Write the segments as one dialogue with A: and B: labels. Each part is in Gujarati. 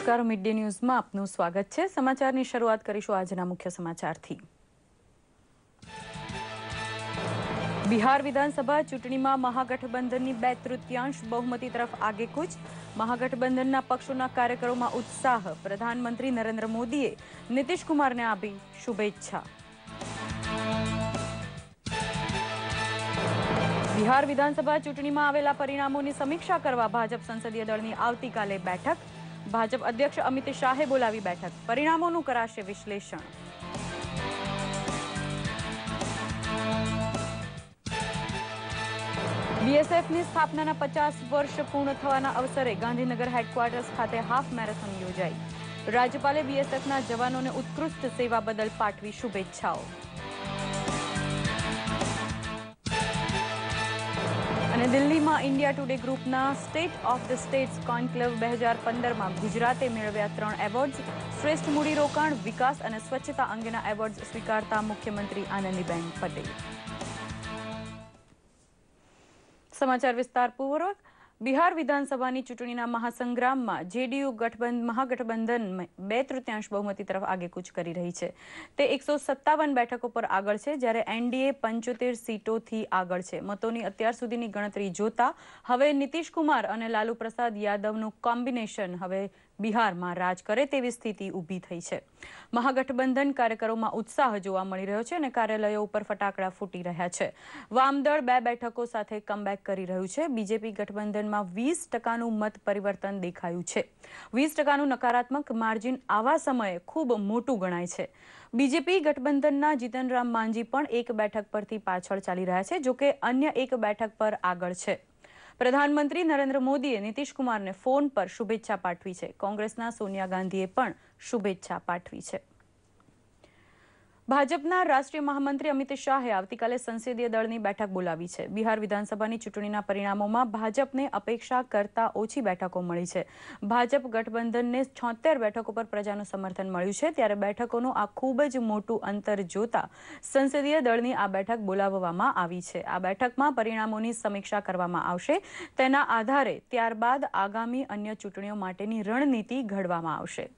A: નમસ્કાર મિડ ન્યૂઝમાં આપનું સ્વાગત છે સમાચારની શરૂઆત કરીશું આજના મુખ્ય સમાચારથી બિહાર વિધાનસભા ચૂંટણીમાં મહાગઠબંધનની બે તૃતીયાંશ બહુમતી તરફ આગેકૂચ મહાગઠબંધનના પક્ષોના કાર્યકરોમાં ઉત્સાહ પ્રધાનમંત્રી નરેન્દ્ર મોદીએ નીતિશ કુમારને આપી શુભેચ્છા બિહાર વિધાનસભા ચૂંટણીમાં આવેલા પરિણામોની સમીક્ષા કરવા ભાજપ સંસદીય દળની આવતીકાલે બેઠક ભાજપ અધ્યક્ષ અમિત શાહે બોલાવી બેઠક પરિણામોનું કરાશે વિશ્લેષણ બીએસએફની સ્થાપનાના પચાસ વર્ષ પૂર્ણ થવાના અવસરે ગાંધીનગર હેડક્વાર્ટર્સ ખાતે હાફ મેરેથોન યોજાઈ રાજ્યપાલે બીએસએફના જવાનોને ઉત્કૃષ્ટ સેવા બદલ પાઠવી શુભેચ્છાઓ અને દિલ્હીમાં ઇન્ડિયા ટુડે ગ્રુપના state of the states conclave બે હજાર પંદરમાં ગુજરાતે મેળવ્યા ત્રણ એવોર્ડ્સ શ્રેષ્ઠ મૂડીરોકાણ વિકાસ અને સ્વચ્છતા અંગેના એવોર્ડ્સ સ્વીકારતા મુખ્યમંત્રી આનંદીબેન પટેલ સમાચાર વિસ્તાર પૂર્વક બિહાર વિધાનસભાની ચૂંટણીના મહાસંગ્રામમાં જેડીયુ ગઠબંધ મહાગઠબંધન બે તૃતીયાંશ બહુમતી તરફ આગેકૂચ કરી રહી છે તે એકસો સત્તાવન બેઠકો પર આગળ છે જ્યારે એનડીએ પંચોતેર સીટોથી આગળ છે મતોની અત્યાર સુધીની ગણતરી જોતા હવે નીતિશકુમાર અને લાલુ પ્રસાદ યાદવનું કોમ્બિનેશન હવે બિહારમાં રાજ કરે તેવી સ્થિતિ ઊભી થઈ છે મહાગઠબંધન કાર્યકરોમાં ઉત્સાહ જોવા મળી રહ્યો છે અને કાર્યાલયો ઉપર ફટાકડા ફૂટી રહ્યા છે વામદળ બે બેઠકો સાથે કમબેક કરી રહ્યું છે બીજેપી ગઠબંધનમાં વીસ ટકાનું મત પરિવર્તન દેખાયું છે વીસ ટકાનું નકારાત્મક માર્જિન આવા સમયે ખૂબ મોટું ગણાય છે બીજેપી ગઠબંધનના જીતનરામ માંઝી પણ એક બેઠક પરથી પાછળ ચાલી રહ્યા છે જોકે અન્ય એક બેઠક પર આગળ છે પ્રધાનમંત્રી નરેન્દ્ર મોદીએ નીતિશકુમારને ફોન પર શુભેચ્છા પાઠવી છે કોંગ્રેસના સોનિયા ગાંધીએ પણ શુભેચ્છા પાઠવી છે ભાજપના રાષ્ટ્રીય મહામંત્રી અમિત શાહે આવતીકાલે સંસદીય દળની બેઠક બોલાવી છે બિહાર વિધાનસભાની ચૂંટણીના પરિણામોમાં ભાજપને અપેક્ષા કરતાં ઓછી બેઠકો મળી છે ભાજપ ગઠબંધનને છોતેર બેઠકો પર પ્રજાનું સમર્થન મળ્યું છે ત્યારે બેઠકોનું આ ખૂબ જ મોટું અંતર જોતા સંસદીય દળની આ બેઠક બોલાવવામાં આવી છે આ બેઠકમાં પરિણામોની સમીક્ષા કરવામાં આવશે તેના આધારે ત્યારબાદ આગામી અન્ય ચૂંટણીઓ માટેની રણનીતિ ઘડવામાં આવશે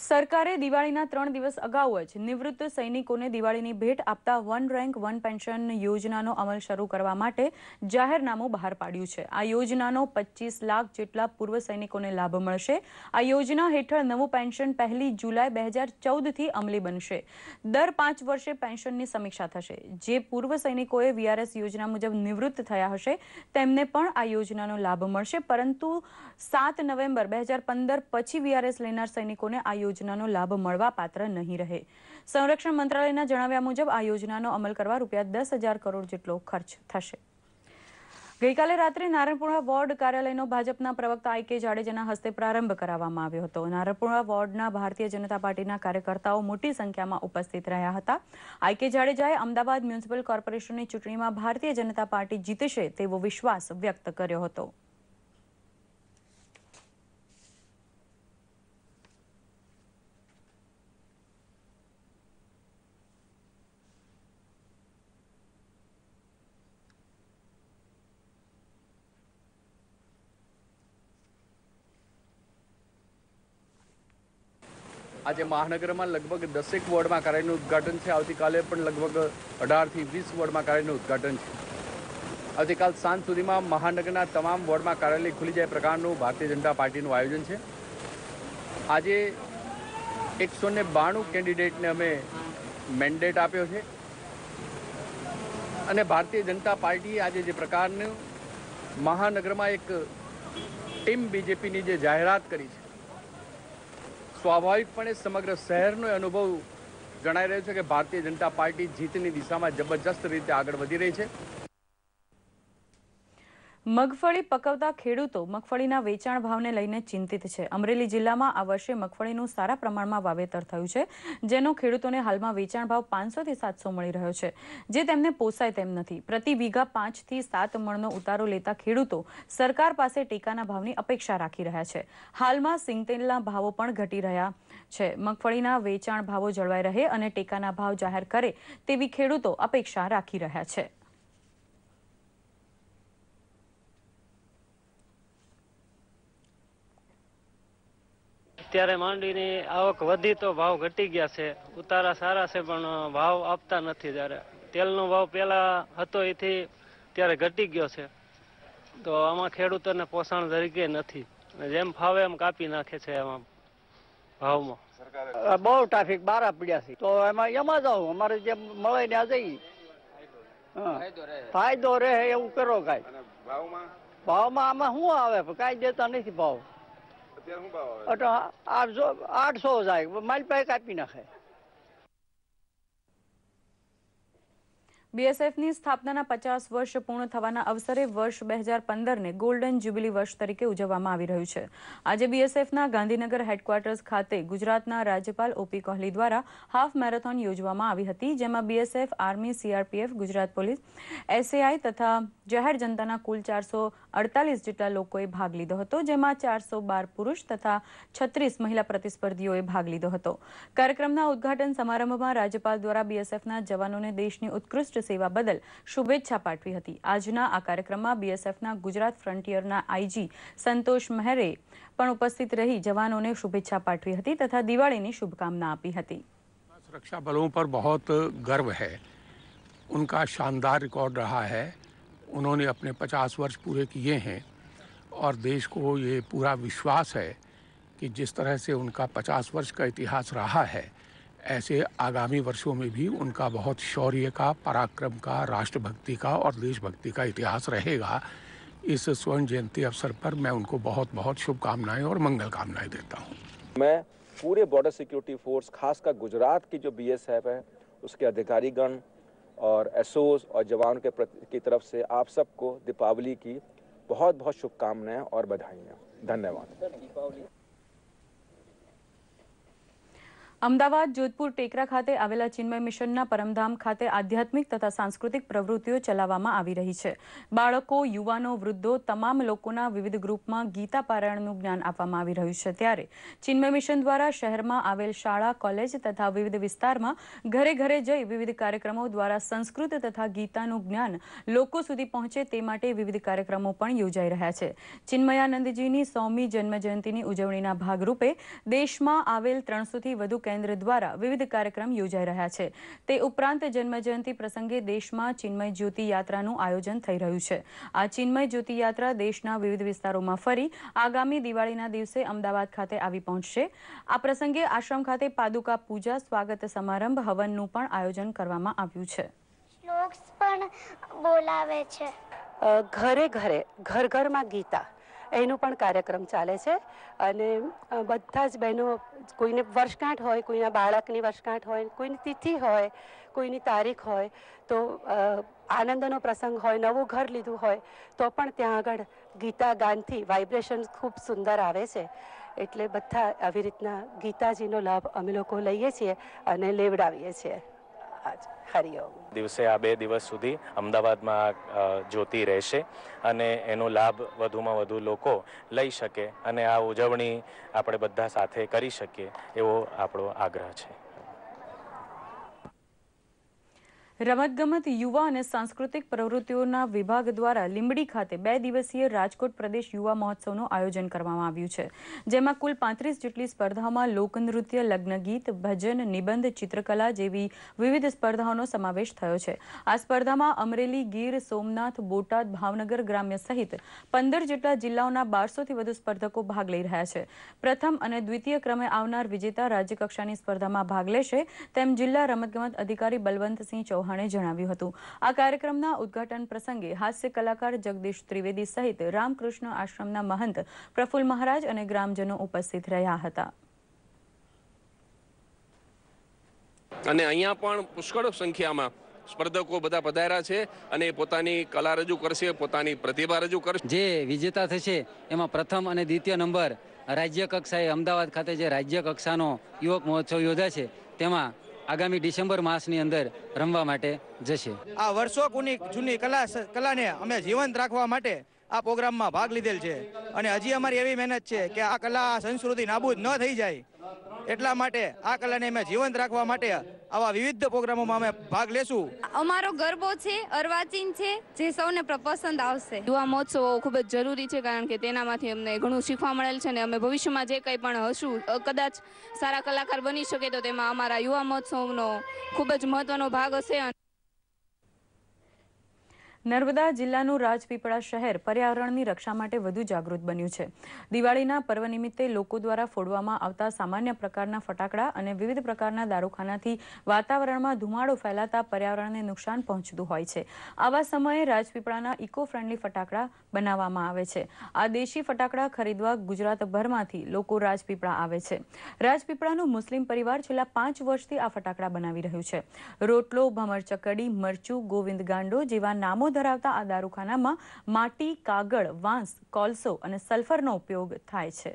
A: સરકારે દિવાળીના ત્રણ દિવસ અગાઉ જ નિવૃત્ત સૈનિકોને દિવાળીની ભેટ આપતા વન રેન્ક વન પેન્શન યોજનાનો અમલ શરૂ કરવા માટે જાહેરનામું બહાર પાડ્યું છે આ યોજનાનો પચીસ લાખ જેટલા પૂર્વ સૈનિકોને લાભ મળશે આ યોજના હેઠળ નવું પેન્શન પહેલી જુલાઈ બે હજાર ચૌદથી અમલી બનશે દર પાંચ વર્ષે પેન્શનની સમીક્ષા થશે જે પૂર્વ સૈનિકોએ વીઆરએસ યોજના મુજબ નિવૃત્ત થયા હશે તેમને પણ આ યોજનાનો લાભ મળશે પરંતુ સાત નવેમ્બર બે હજાર પંદર પછી વીઆરએસ લેનાર સૈનિકોને આ યોજનાનો લાભ મળવા પાત્ર નહીં રહે સંરક્ષણ મંત્રાલયના જણાવ્યા મુજબ આ યોજનાનો અમલ કરવા રૂપિયા દસ કરોડ જેટલો ખર્ચ થશે ગઈકાલે રાત્રે નારણપુરા વોર્ડ કાર્યાલયનો ભાજપના પ્રવક્તા આઈ કે જાડેજાના હસ્તે પ્રારંભ કરાવવામાં આવ્યો હતો નારણપુરા વોર્ડના ભારતીય જનતા પાર્ટીના કાર્યકર્તાઓ મોટી સંખ્યામાં ઉપસ્થિત રહ્યા હતા આઈ કે જાડેજાએ અમદાવાદ મ્યુનિસિપલ કોર્પોરેશનની ચૂંટણીમાં ભારતીય જનતા પાર્ટી જીતશે તેવો વિશ્વાસ વ્યક્ત કર્યો હતો આજે મહાનગરમાં લગભગ દસેક વોર્ડમાં કાર્યનું ઉદઘાટન છે આવતીકાલે પણ લગભગ અઢારથી વીસ વોર્ડમાં કાર્યનું ઉદ્ઘાટન છે આવતીકાલ સાંજ સુધીમાં મહાનગરના તમામ વોર્ડમાં કાર્યાલય ખુલી જાય પ્રકારનું ભારતીય જનતા પાર્ટીનું આયોજન છે આજે એકસો ને બાણું કેન્ડિડેટને અમે મેન્ડેટ આપ્યો છે અને ભારતીય જનતા પાર્ટીએ આજે જે પ્રકારનું મહાનગરમાં એક ટીમ બીજેપીની જે જાહેરાત કરી છે સ્વાભાવિકપણે સમગ્ર શહેરનો અનુભવ જણાઈ રહ્યો છે કે ભારતીય જનતા પાર્ટી જીતની દિશામાં જબરજસ્ત રીતે આગળ વધી રહી છે મગફળી પકવતા ખેડૂતો મગફળીના વેચાણ ભાવને લઈને ચિંતિત છે અમરેલી જિલ્લામાં આ વર્ષે મગફળીનું સારા પ્રમાણમાં વાવેતર થયું છે જેનો ખેડૂતોને હાલમાં વેચાણ ભાવ પાંચસોથી સાતસો મળી રહ્યો છે જે તેમને પોસાય તેમ નથી પ્રતિ વીઘા પાંચથી સાત મણનો ઉતારો લેતા ખેડૂતો સરકાર પાસે ટેકાના ભાવની અપેક્ષા રાખી રહ્યા છે હાલમાં સિંગતેલના ભાવો પણ ઘટી રહ્યા છે મગફળીના વેચાણ ભાવો જળવાઈ રહે અને ટેકાના ભાવ જાહેર કરે તેવી ખેડૂતો અપેક્ષા રાખી રહ્યા છે અત્યારે માંડીની આવક વધી તો ભાવ ઘટી ગયા છે ઉતારા સારા છે પણ ભાવ આપતા નથી જ્યારે તેલનો ભાવ પહેલા હતો એથી ત્યારે ઘટી ગયો છે તો આમાં ખેડૂતોને પોષણ તરીકે નથી જેમ ફાવે એમ કાપી નાખે છે એમાં ભાવમાં બહુ ટ્રાફિક બારા પડ્યા છે તો એમાં એમાં જાવ અમારે જે મળે ત્યાં જઈ ફાયદો રહે એવું કરો કઈ ભાવમાં ભાવમાં આમાં શું આવે કઈ દેતા નથી ભાવ તો આઠસો જાય મારી પાસે કાપી નાખે બીએસએફની સ્થાપનાના પચાસ વર્ષ પૂર્ણ થવાના અવસરે વર્ષ બે હજાર પંદરને ગોલ્ડન જ્યુબિલી વર્ષ તરીકે ઉજવવામાં આવી રહ્યું છે આજે બીએસએફના ગાંધીનગર હેડક્વાર્ટર્સ ખાતે ગુજરાતના રાજ્યપાલ ઓપી કોહલી દ્વારા હાફ મેરેથોન યોજવામાં આવી હતી જેમાં BSF army CRPF Gujarat police SAI તથા જાહેર જનતાના કુલ ચારસો અડતાલીસ જેટલા લોકોએ ભાગ લીધો હતો જેમાં ચારસો બાર પુરુષ તથા છત્રીસ મહિલા પ્રતિસ્પર્ધીઓએ ભાગ લીધો હતો કાર્યક્રમના ઉદઘાટન સમારંભમાં રાજ્યપાલ દ્વારા બીએસએફના જવાનોને દેશની ઉત્કૃષ્ટ उत्कृष्ट सेवा बदल शुभेच्छा पाठी थी आज आ कार्यक्रम में BSF Gujarat frontier IG Santosh Mahre उपस्थित रही जवानों ने शुभेच्छा पाठी थी तथा दिवाड़ी शुभकामना अपी थी सुरक्षा बलों पर बहुत गर्व है उनका शानदार रिकॉर्ड रहा है उन्होंने अपने 50 वर्ष पूरे किए हैं और देश को ये पूरा विश्वास है कि जिस तरह से उनका 50 वर्ष का इतिहास रहा है ऐसे आगामी वर्षों में भी उनका बहुत शौर्य का पराक्रम का राष्ट्रभक्ति का और देशभक्ति का इतिहास रहेगा इस स्वर्ण जयंती अवसर पर मैं उनको बहुत बहुत शुभकामनाएं और मंगल कामनाएं देता हूँ मैं पूरे बॉर्डर सिक्योरिटी फोर्स खासकर गुजरात की जो बीएसएफ है उसके अधिकारीगण और एसोस और जवानों के प्रति की तरफ से आप सबको दीपावली की बहुत बहुत शुभकामनाएं और बधाइयाँ धन्यवाद અમદાવાદ જોધપુર ટેકરા ખાતે આવેલા ચિન્મય મિશનના પરમધામ ખાતે આધ્યાત્મિક તથા સાંસ્કૃતિક પ્રવૃત્તિઓ ચલાવવામાં આવી રહી છે બાળકો યુવાનો વૃદ્ધો તમામ લોકોના વિવિધ ગ્રુપમાં ગીતા પારાયણનું જ્ઞાન આપવામાં આવી રહ્યું છે ત્યારે ચિન્મય મિશન દ્વારા શહેરમાં આવેલ શાળા કોલેજ તથા વિવિધ વિસ્તારમાં ઘરે ઘરે જઈ વિવિધ કાર્યક્રમો દ્વારા સંસ્કૃત તથા ગીતાનું જ્ઞાન લોકો સુધી પહોંચે તે માટે વિવિધ કાર્યક્રમો પણ યોજાઈ રહ્યા છે ચિન્મયાનંદજીની સૌમી જન્મજયંતિની ઉજવણીના ભાગરૂપે દેશમાં આવેલ ત્રણસોથી વધુ કેન્દ્ર દ્વારા વિવિધ કાર્યક્રમ યોજાઈ રહ્યા છે તે ઉપરાંત જન્મજયંતિ પ્રસંગે દેશમાં ચિન્મય જ્યોતિ યાત્રાનું આયોજન થઈ રહ્યું છે આ ચિન્મય જ્યોતિ યાત્રા દેશના વિવિધ વિસ્તારોમાં ફરી આગામી દિવાળીના દિવસે અમદાવાદ ખાતે આવી પહોંચશે આ પ્રસંગે આશ્રમ ખાતે પાદુકા પૂજા સ્વાગત સમારંભ હવનનું પણ આયોજન કરવામાં આવ્યું છે પણ બોલાવે છે ઘરે ઘરે ઘર ઘરમાં ગીતા એનું પણ કાર્યક્રમ ચાલે છે અને બધા જ બહેનો કોઈને વર્ષગાંઠ હોય કોઈના બાળકની વર્ષગાંઠ હોય કોઈની તિથિ હોય કોઈની તારીખ હોય તો આનંદનો પ્રસંગ હોય નવું ઘર લીધું હોય તો પણ ત્યાં આગળ ગીતા ગાનથી વાઇબ્રેશન ખૂબ સુંદર આવે છે એટલે બધા આવી રીતના ગીતાજીનો લાભ અમે લોકો લઈએ છીએ અને લેવડાવીએ છીએ આજ હરિઓમ દિવસે આ બે દિવસ સુધી અમદાવાદમાં જ્યોતિ રહેશે અને એનો લાભ વધુમાં વધુ લોકો લઈ શકે અને આ ઉજવણી આપણે બધા સાથે કરી શકીએ એવો આપણો આગ્રહ છે રમતગમત યુવા અને સાંસ્કૃતિક પ્રવૃત્તિઓના વિભાગ દ્વારા લીંબડી ખાતે બે દિવસીય રાજકોટ પ્રદેશ યુવા મહોત્સવનું આયોજન કરવામાં આવ્યું છે જેમાં કુલ પાંત્રીસ જેટલી સ્પર્ધાઓમાં લોકનૃત્ય લગ્નગીત ભજન નિબંધ ચિત્રકલા જેવી વિવિધ સ્પર્ધાઓનો સમાવેશ થયો છે આ સ્પર્ધામાં અમરેલી ગીર સોમનાથ બોટાદ ભાવનગર ગ્રામ્ય સહિત પંદર જેટલા જિલ્લાઓના બારસોથી વધુ સ્પર્ધકો ભાગ લઈ રહ્યા છે પ્રથમ અને દ્વિતીય ક્રમે આવનાર વિજેતા રાજ્યકક્ષાની સ્પર્ધામાં ભાગ લેશે તેમ જિલ્લા રમતગમત અધિકારી બલવંતસિંહ ચૌહાણ ચૌહાણે જણાવ્યું હતું આ કાર્યક્રમના ઉદઘાટન પ્રસંગે હાસ્ય કલાકાર જગદીશ ત્રિવેદી સહિત રામકૃષ્ણ આશ્રમના મહંત પ્રફુલ મહારાજ અને ગ્રામજનો ઉપસ્થિત રહ્યા હતા અને અહીંયા પણ પુષ્કળ સંખ્યામાં સ્પર્ધકો બધા પધાર્યા છે અને પોતાની કલા રજૂ કરશે પોતાની પ્રતિભા રજૂ કરશે જે વિજેતા થશે એમાં પ્રથમ અને દ્વિતીય નંબર રાજ્ય કક્ષાએ અમદાવાદ ખાતે જે રાજ્ય કક્ષાનો યુવક મહોત્સવ યોજાશે તેમાં આગામી ડિસેમ્બર માસની અંદર રમવા માટે જશે આ વર્ષો જૂની કલા કલાને અમે જીવંત રાખવા માટે આ પ્રોગ્રામમાં ભાગ લીધેલ છે અને હજી અમારી એવી મહેનત છે કે આ કલા સંસ્કૃતિ નાબૂદ ન થઈ જાય એટલા માટે આ કલાને અમે જીવંત રાખવા માટે આવા વિવિધ પ્રોગ્રામોમાં અમે ભાગ લેશું અમારો ગરબો છે અર્વાચીન છે જે સૌને પસંદ આવશે યુવા મહોત્સવો ખૂબ જ જરૂરી છે કારણ કે તેનામાંથી અમને ઘણું શીખવા મળેલ છે અને અમે ભવિષ્યમાં જે કંઈ પણ હશું કદાચ સારા કલાકાર બની શકે તો તેમાં અમારા યુવા મહોત્સવનો ખૂબ જ મહત્વનો ભાગ હશે નર્મદા જિલ્લાનું રાજપીપળા શહેર પર્યાવરણની રક્ષા માટે વધુ જાગૃત બન્યું છે દિવાળીના પર્વ નિમિત્તે લોકો દ્વારા ફોડવામાં આવતા સામાન્ય પ્રકારના ફટાકડા અને વિવિધ પ્રકારના દારૂખાનાથી વાતાવરણમાં ધુમાડો ફેલાતા પર્યાવરણને નુકસાન પહોંચતું હોય છે આવા સમયે રાજપીપળાના ઇકો ફ્રેન્ડલી ફટાકડા બનાવવામાં આવે છે આ દેશી ફટાકડા ખરીદવા ગુજરાતભરમાંથી લોકો રાજપીપળા આવે છે રાજપીપળાનું મુસ્લિમ પરિવાર છેલ્લા પાંચ વર્ષથી આ ફટાકડા બનાવી રહ્યું છે રોટલો ભમરચકડી મરચું ગોવિંદ ગાંડો જેવા નામો ધરાવતા આ દારૂખાનામાં માટી કાગળ વાંસ કોલસો અને સલ્ફરનો ઉપયોગ થાય છે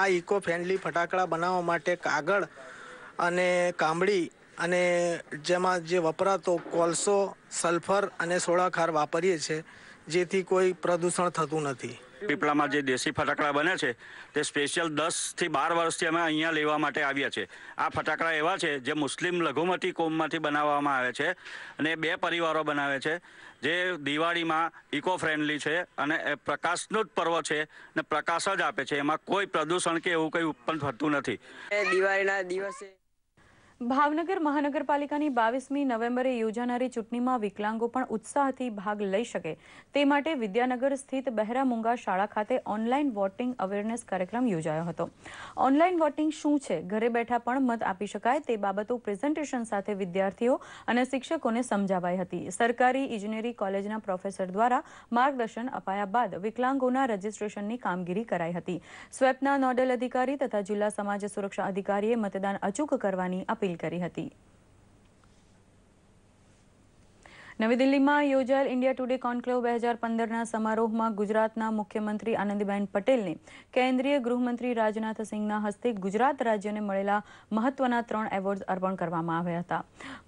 A: આ ઇકો ફ્રેન્ડલી ફટાકડા બનાવવા માટે કાગળ અને કામડી અને જેમાં જે વપરાતો કોલસો સલ્ફર અને સોડાખાર વાપરીએ છીએ જેથી કોઈ પ્રદૂષણ થતું નથી પીપળામાં જે દેશી ફટાકડા બને છે તે સ્પેશિયલ દસથી બાર વર્ષથી અમે અહીંયા લેવા માટે આવ્યા છે આ ફટાકડા એવા છે જે મુસ્લિમ લઘુમતી કોમમાંથી બનાવવામાં આવે છે અને બે પરિવારો બનાવે છે જે દિવાળીમાં ઇકો ફ્રેન્ડલી છે અને પ્રકાશનો જ પર્વ છે અને પ્રકાશ જ આપે છે એમાં કોઈ પ્રદૂષણ કે એવું કંઈ ઉત્પન્ન થતું નથી દિવાળીના દિવસે ભાવનગર મહાનગરપાલિકાની 22મી નવેમ્બરે યોજાનારી ચૂંટણીમાં વિકલાંગો પણ ઉત્સાહથી ભાગ લઈ શકે તે માટે વિદ્યાનગર સ્થિત બહેરામુંગા શાળા ખાતે ઓનલાઈન વોટિંગ અવેરનેસ કાર્યક્રમ યોજાયો હતો ઓનલાઈન વોટિંગ શું છે ઘરે બેઠા પણ મત આપી શકાય તે બાબતો પ્રેઝન્ટેશન સાથે વિદ્યાર્થીઓ અને શિક્ષકોને સમજાવાઈ હતી સરકારી ઈજનેરી કોલેજના પ્રોફેસર દ્વારા માર્ગદર્શન અપાયા બાદ વિકલાંગોનું રજીસ્ટ્રેશનનું કામગીરી કરાઈ હતી સ્વપ્ના નોડલ અધિકારી તથા જિલ્લા સમાજ સુરક્ષા અધિકારીએ મતદાન अचूक કરવાની Wilcaris, a ti. નવી દિલ્હીમાં યોજાયેલ ઇન્ડિયા ટુડે કોન્ક્લેવ બે હજાર પંદરના સમારોહમાં ગુજરાતના મુખ્યમંત્રી આનંદીબેન પટેલને કેન્દ્રીય ગૃહમંત્રી રાજનાથ સિંહના હસ્તે ગુજરાત રાજ્યને મળેલા મહત્વના ત્રણ એવોર્ડ અર્પણ કરવામાં આવ્યા હતા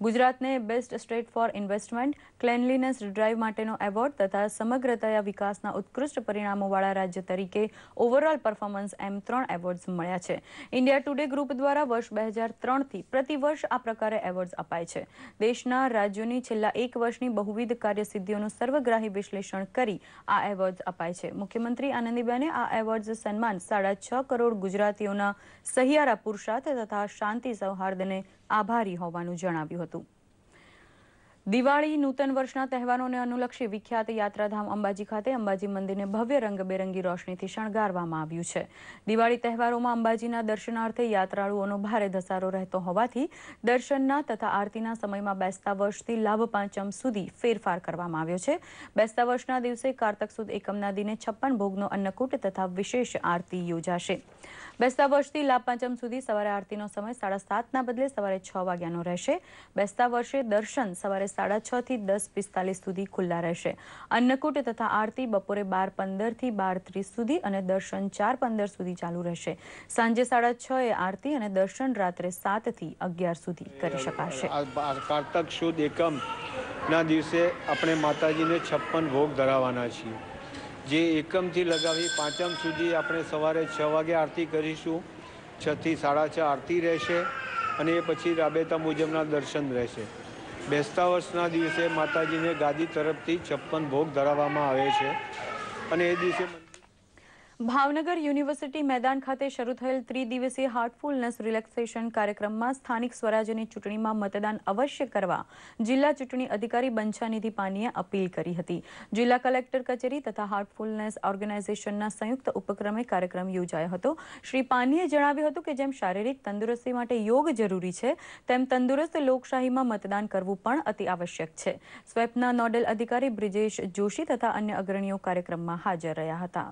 A: ગુજરાતને best state for investment cleanliness drive માટેનો એવોર્ડ તથા સમગ્રતયા વિકાસના ઉત્કૃષ્ટ પરિણામોવાળા રાજ્ય તરીકે ઓવરઓલ પરફોર્મન્સ એમ ત્રણ એવોર્ડ્સ મળ્યા છે ઇન્ડિયા ટુડે ગ્રુપ દ્વારા વર્ષ બે હજાર ત્રણથી પ્રતિવર્ષ આ પ્રકારે એવોર્ડ્સ અપાય છે દેશના રાજ્યોની છેલ્લા એક વર્ષ દેશની બહુવિધ કાર્યસિદ્ધિઓનું સર્વગ્રાહી વિશ્લેષણ કરી આ એવોર્ડ અપાય છે મુખ્યમંત્રી આનંદીબેને આ એવોર્ડ સન્માન સાડા છ કરોડ ગુજરાતીઓના સહિયારા પુરુષાર્થ તથા શાંતિ સૌહાર્દને આભારી હોવાનું જણાવ્યું હતું દિવાળી નૂતન વર્ષના તહેવારોને અનુલક્ષી વિખ્યાત યાત્રાધામ અંબાજી ખાતે અંબાજી મંદિરને ભવ્ય રંગબેરંગી રોશનીથી શણગારવામાં આવ્યું છે દિવાળી તહેવારોમાં અંબાજીના દર્શનાર્થે યાત્રાળુઓનો ભારે ધસારો રહેતો હોવાથી દર્શનના તથા આરતીના સમયમાં બેસતા વર્ષથી લાભ પાંચમ સુધી ફેરફાર કરવામાં આવ્યો છે બેસતા વર્ષના દિવસે કારતક સુદ એકમના દિને છપ્પન ભોગનો અન્નકૂટ તથા વિશેષ આરતી યોજાશે બેસતા વર્ષથી લાભ પાંચમ સુધી સવારે આરતીનો સમય સાડા સાતના બદલે સવારે છ વાગ્યાનો રહેશે બેસતા વર્ષે દર્શન સવારે સાડા છથી દસ પિસ્તાલીસ સુધી ખુલ્લા રહેશે અન્નકૂટ તથા આરતી બપોરે બાર પંદરથી બાર ત્રીસ સુધી અને દર્શન ચાર પંદર સુધી ચાલુ રહેશે સાંજે સાડા છ એ આરતી અને દર્શન રાત્રે સાતથી અગિયાર સુધી કરી શકાશે કાર્તક સુદ એકમના દિવસે આપણે માતાજીને છપ્પન ભોગ ધરાવવાના છીએ જે એકમથી લગાવી પાંચમ સુધી આપણે સવારે છ વાગે આરતી કરીશું છથી સાડા છ આરતી રહેશે અને એ પછી રાબેતા મુજબના દર્શન રહેશે બેસતા વર્ષના દિવસે માતાજીને ગાદી તરફથી છપ્પન ભોગ ધરાવવામાં આવે છે અને એ દિવસે ભાવનગર યુનિવર્સિટી મેદાન ખાતે શરૂ થયેલ ત્રિદિવસીય હાર્ટફુલનેસ રિલેક્સેશન કાર્યક્રમમાં સ્થાનિક સ્વરાજ્યની ચૂંટણીમાં મતદાન અવશ્ય કરવા જિલ્લા ચૂંટણી અધિકારી બંછાનિધિ પાનીએ અપીલ કરી હતી જિલ્લા કલેક્ટર કચેરી તથા હાર્ટફુલનેસ ઓર્ગેનાઇઝેશનના સંયુક્ત ઉપક્રમે કાર્યક્રમ યોજાયો હતો શ્રી પાનીએ જણાવ્યું હતું કે જેમ શારીરિક તંદુરસ્તી માટે યોગ જરૂરી છે તેમ તંદુરસ્ત લોકશાહીમાં મતદાન કરવું પણ અતિ આવશ્યક છે સ્વેપના નોડલ અધિકારી બ્રિજેશ જોશી તથા અન્ય અગ્રણીઓ કાર્યક્રમમાં હાજર રહ્યા હતા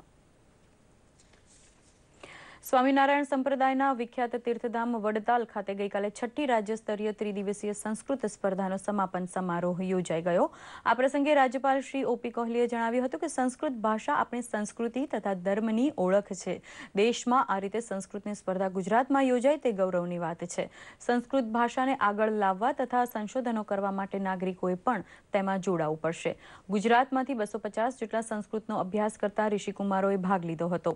A: સ્વામિનારાયણ સંપ્રદાયના વિખ્યાત તીર્થધામ વડતાલ ખાતે ગઈકાલે છઠ્ઠી રાજ્યસ્તરીય ત્રિદિવસીય સંસ્કૃત સ્પર્ધાનો સમાપન સમારોહ યોજાઈ ગયો આ પ્રસંગે રાજ્યપાલ શ્રી ઓપી કોહલીએ જણાવ્યું હતું કે સંસ્કૃત ભાષા આપણી સંસ્કૃતિ તથા ધર્મની ઓળખ છે દેશમાં આ રીતે સંસ્કૃતની સ્પર્ધા ગુજરાતમાં યોજાય તે ગૌરવની વાત છે સંસ્કૃત ભાષાને આગળ લાવવા તથા સંશોધનો કરવા માટે નાગરિકોએ પણ તેમાં જોડાવું પડશે ગુજરાતમાંથી બસો પચાસ જેટલા સંસ્કૃતનો અભ્યાસ કરતા ઋષિકુમારોએ ભાગ લીધો હતો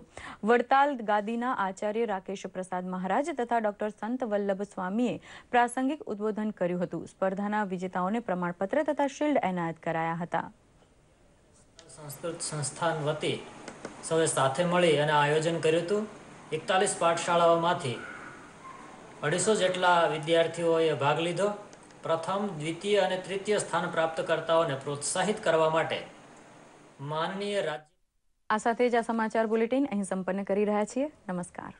A: વડતાલ ગાદીના આચાર્ય રાકેશ પ્રસાદ મહારાજ તથા ડોક્ટર સંત વલ્લભ સ્વામીએ પ્રાસંગિક ઉદબોધન કર્યું હતું સ્પર્ધાના વિજેતાઓને પ્રમાણપત્ર તથા શિલ્ડ એનાયત કરાયા હતા સંસ્કૃત સંસ્થાન વતી સૌએ સાથે મળી અને આયોજન કર્યું હતું એકતાલીસ પાઠશાળાઓમાંથી અઢીસો જેટલા વિદ્યાર્થીઓએ ભાગ લીધો પ્રથમ દ્વિતીય અને તૃતીય સ્થાન પ્રાપ્તકર્તાઓને પ્રોત્સાહિત કરવા માટે માનનીય રાજ્ય આ સાથે જ આ સમાચાર બુલેટિન અહીં સંપન્ન કરી રહ્યા છીએ નમસ્કાર